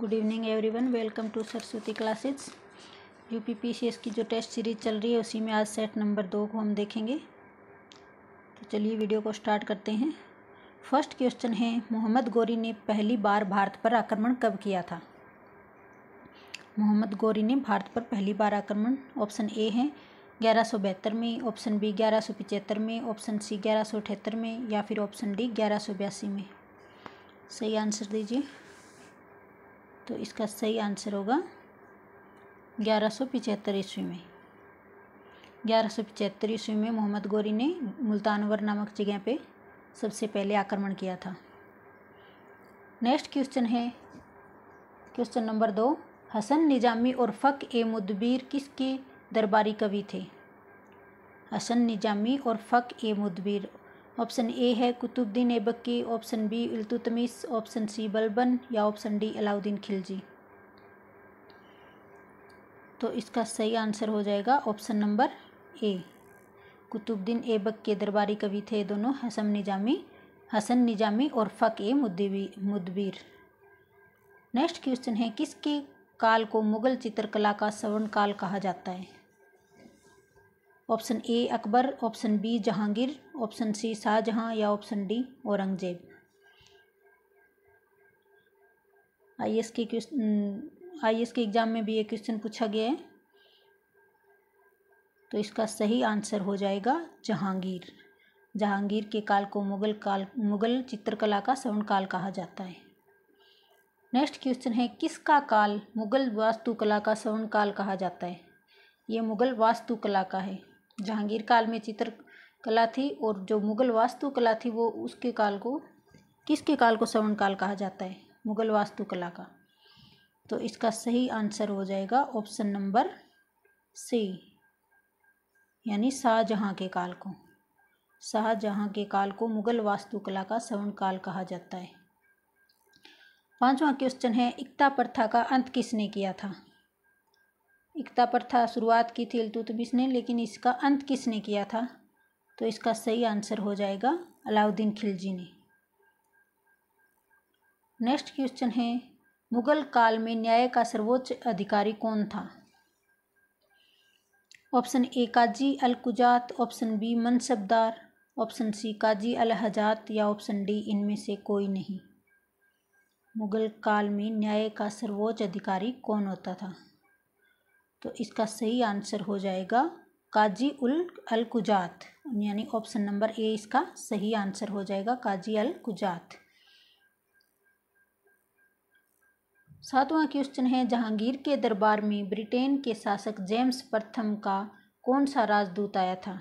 good evening everyone welcome to Saraswati classes U P P C S की जो test series चल रही है उसी में आज सेट नंबर दो को हम देखेंगे तो चलिए वीडियो को स्टार्ट करते हैं फर्स्ट क्वेश्चन है मोहम्मद गौरी ने पहली बार भारत पर आक्रमण कब किया था मोहम्मद गौरी ने भारत पर पहली बार आक्रमण ऑप्शन ए है ग्यारह सौ बहत्तर में ऑप्शन बी ग्यारह सौ पिचहत्तर में ऑप्शन सी ग्यारह सौ अठहत्तर में या फिर ऑप्शन डी ग्यारह सौ बयासी में सही आंसर दीजिए तो इसका सही आंसर होगा ग्यारह सौ पिचहत्तर ईस्वी में ग्यारह सौ पिचहत्तर ईस्वी में मोहम्मद गोरी ने मुल्तानवर नामक जगह पे सबसे पहले आक्रमण किया था नेक्स्ट क्वेश्चन है क्वेश्चन नंबर दो हसन निजामी और फ़क ए मुदबीर किसके दरबारी कवि थे हसन निजामी और फ़क ए मुदबीर ऑप्शन ए है कुतुबद्दीन ऐबकी option B Iltutmish option C Balban या ऑप्शन डी अलाउद्दीन खिलजी तो इसका सही आंसर हो जाएगा option number A Qutbuddin Aibak के दरबारी कवि थे दोनों हसन निजामी हसन निजामी और फ़क ए मुदबिर नेक्स्ट क्वेश्चन है किसके काल को मुग़ल चित्रकला का स्वर्ण काल कहा जाता है option A Akbar option B Jahangir option C Shahjahan या ऑप्शन डी औरंगजेब आईएएस के क्वेश्चन हम्म, आईएएस के एग्ज़ाम में भी ये क्वेश्चन पूछा गया है तो इसका सही आंसर हो जाएगा जहांगीर जहांगीर के काल को मुगल काल मुगल चित्रकला का स्वर्ण काल कहा जाता है नेक्स्ट क्वेश्चन है किसका काल मुगल वास्तुकला का स्वर्ण काल कहा जाता है ये मुगल वास्तुकला का है जहांगीर काल में चित्रकला थी और जो मुग़ल वास्तुकला थी वो उसके काल को किसके काल को स्वर्ण काल कहा जाता है मुग़ल वास्तुकला का तो इसका सही आंसर हो जाएगा ऑप्शन नंबर सी यानी शाहजहाँ के काल को शाहजहाँ के काल को मुग़ल वास्तुकला का स्वर्ण काल कहा जाता है पांचवा क्वेश्चन है एकता प्रथा का अंत किसने किया था एकता प्रथा शुरुआत की थी इलतुत ने लेकिन इसका अंत किसने किया था तो इसका सही आंसर हो जाएगा अलाउद्दीन खिलजी ने नेक्स्ट क्वेश्चन है मुगल काल में न्याय का सर्वोच्च अधिकारी कौन था option A Qazi al Quzat option B mansabdar option C Qazi al Hajat या ऑप्शन डी इनमें से कोई नहीं मुगल काल में न्याय का सर्वोच्च अधिकारी कौन होता था तो इसका सही आंसर हो जाएगा काजी उल अलकुजात यानी ऑप्शन नंबर ए इसका सही आंसर हो जाएगा काजी अल कुजात सातवां क्वेश्चन है जहांगीर के दरबार में ब्रिटेन के शासक जेम्स प्रथम का कौन सा राजदूत आया था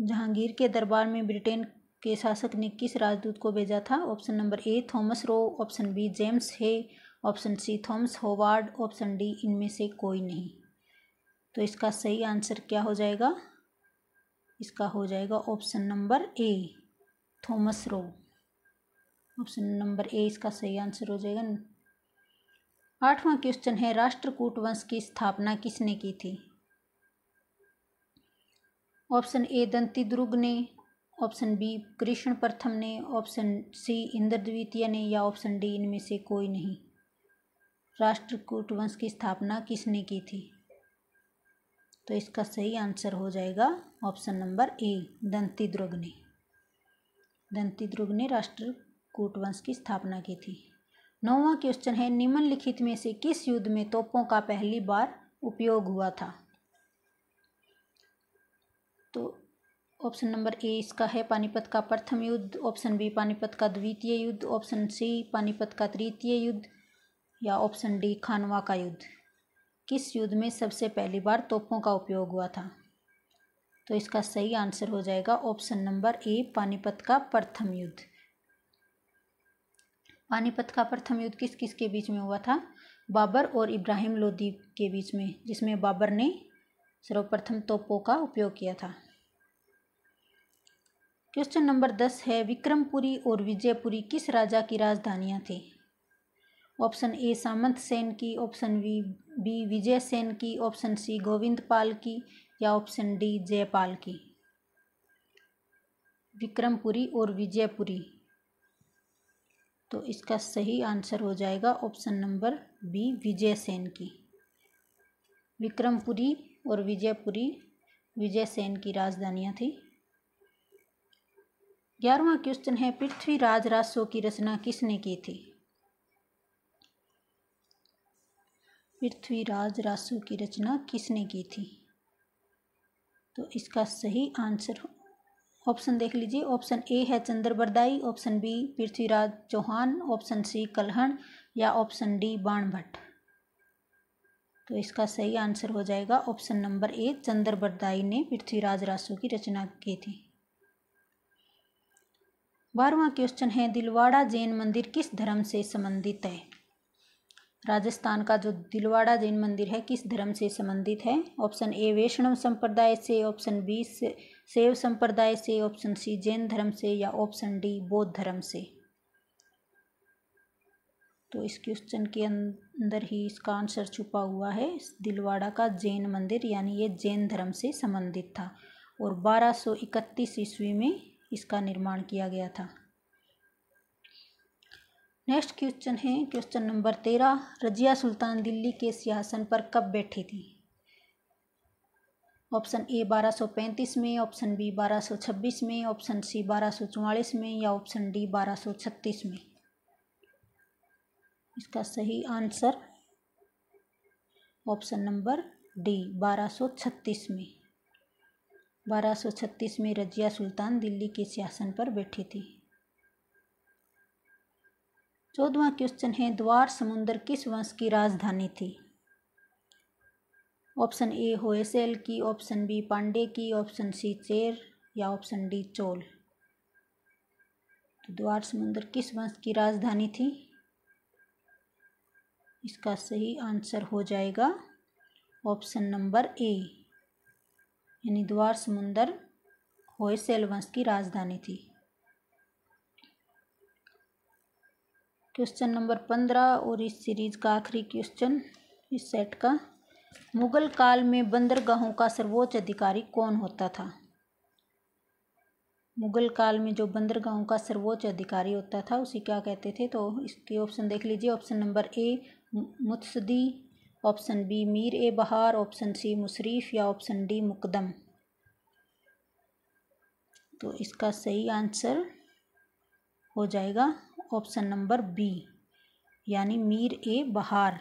जहांगीर के दरबार में ब्रिटेन के शासक ने किस राजदूत को भेजा था option number A Thomas Roe option B James है option C Thomas Howard option D इनमें से कोई नहीं तो इसका सही आंसर क्या हो जाएगा इसका हो जाएगा option number A Thomas Roe option number A इसका सही आंसर हो जाएगा आठवां क्वेश्चन है राष्ट्रकूट वंश की स्थापना किसने की थी ऑप्शन ए दंती दुर्ग ने ऑप्शन बी कृष्ण प्रथम ने ऑप्शन सी इंद्र द्वितीय ने या ऑप्शन डी इनमें से कोई नहीं राष्ट्रकूट वंश की स्थापना किसने की थी तो इसका सही आंसर हो जाएगा ऑप्शन नंबर ए दंतिद्रुग ने दंतिद्रुग ने राष्ट्रकूट वंश की स्थापना की थी नौवा क्वेश्चन है निम्नलिखित में से किस युद्ध में तोपों का पहली बार उपयोग हुआ था तो ऑप्शन नंबर ए इसका है पानीपत का प्रथम युद्ध ऑप्शन बी पानीपत का द्वितीय युद्ध ऑप्शन सी पानीपत का तृतीय युद्ध या ऑप्शन डी खानवा का युद्ध किस युद्ध में सबसे पहली बार तोपों का उपयोग हुआ था तो इसका सही आंसर हो जाएगा ऑप्शन नंबर ए पानीपत का प्रथम युद्ध पानीपत का प्रथम युद्ध किस किस के बीच में हुआ था बाबर और इब्राहिम लोदी के बीच में जिसमें बाबर ने सर्वप्रथम तोपों का उपयोग किया था क्वेश्चन नंबर दस है विक्रमपुरी और विजयपुरी किस राजा की राजधानियां थी ऑप्शन ए सामंत सेन की option B B Vijay Sen की ऑप्शन सी गोविंद पाल की या ऑप्शन डी जयपाल की विक्रमपुरी और विजयपुरी तो इसका सही आंसर हो जाएगा option number B Vijay Sen की विक्रमपुरी और विजयपुरी विजय सेन की राजधानियाँ थी ग्यारहवा क्वेश्चन है पृथ्वीराज राजसो की रचना किसने की थी पृथ्वीराज रासु की रचना किसने की थी तो इसका सही आंसर ऑप्शन देख लीजिए ऑप्शन ए है Chandra Bardai option B Prithviraj Chauhan option C Kalhana या ऑप्शन डी भट्ट तो इसका सही आंसर हो जाएगा ऑप्शन नंबर ए चंद्र बरदाई ने पृथ्वीराज रासु की रचना की थी बारहवा क्वेश्चन है दिलवाड़ा जैन मंदिर किस धर्म से संबंधित है राजस्थान का जो दिलवाड़ा जैन मंदिर है किस धर्म से संबंधित है ऑप्शन ए वैष्णव संप्रदाय से ऑप्शन बी से संप्रदाय से ऑप्शन सी जैन धर्म से या ऑप्शन डी बौद्ध धर्म से तो इस क्वेश्चन के अंदर ही इसका आंसर छुपा हुआ है दिलवाड़ा का जैन मंदिर यानी ये जैन धर्म से संबंधित था और 1231 ईस्वी में इसका निर्माण किया गया था नेक्स्ट क्वेश्चन है क्वेश्चन नंबर तेरह रजिया सुल्तान दिल्ली के सिंहासन पर कब बैठी थी ऑप्शन ए 1235 में ऑप्शन बी 1226 में ऑप्शन सी 1244 में या ऑप्शन डी 1236 में इसका सही आंसर ऑप्शन नंबर डी 1236 में 1236 में रजिया सुल्तान दिल्ली के सिंहासन पर बैठी थी चौदवा क्वेश्चन है द्वार समुंदर किस वंश की राजधानी थी ऑप्शन ए होएसेल की ऑप्शन बी पांडे की ऑप्शन सी चेर या ऑप्शन डी चोल तो द्वार समुंदर किस वंश की राजधानी थी इसका सही आंसर हो जाएगा ऑप्शन नंबर ए यानी द्वार समुंदर होएसेल वंश की राजधानी थी क्वेश्चन नंबर पंद्रह और इस सीरीज का आखिरी क्वेश्चन इस सेट का मुगल काल में बंदरगाहों का सर्वोच्च अधिकारी कौन होता था मुगल काल में जो बंदरगाहों का सर्वोच्च अधिकारी होता था उसे क्या कहते थे तो इसके ऑप्शन देख लीजिए option number A Mutsaddi option B Mir e Bahar option सी मुशरीफ या ऑप्शन डी मुकदम तो इसका सही आंसर हो जाएगा ऑप्शन नंबर बी यानी मीर ए बहार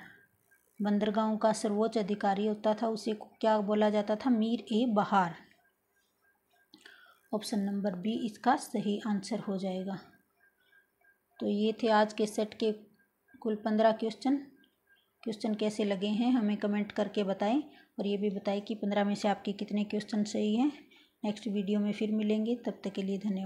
बंदरगाहों का सर्वोच्च अधिकारी होता था उसे क्या बोला जाता था Mir e Bahar option number B इसका सही आंसर हो जाएगा तो ये थे आज के सेट के कुल पंद्रह क्वेश्चन क्वेश्चन कैसे लगे हैं हमें कमेंट करके बताएं और ये भी बताएं कि पंद्रह में से आपके कितने क्वेश्चन सही हैं नेक्स्ट वीडियो में फिर मिलेंगे तब तक के लिए धन्यवाद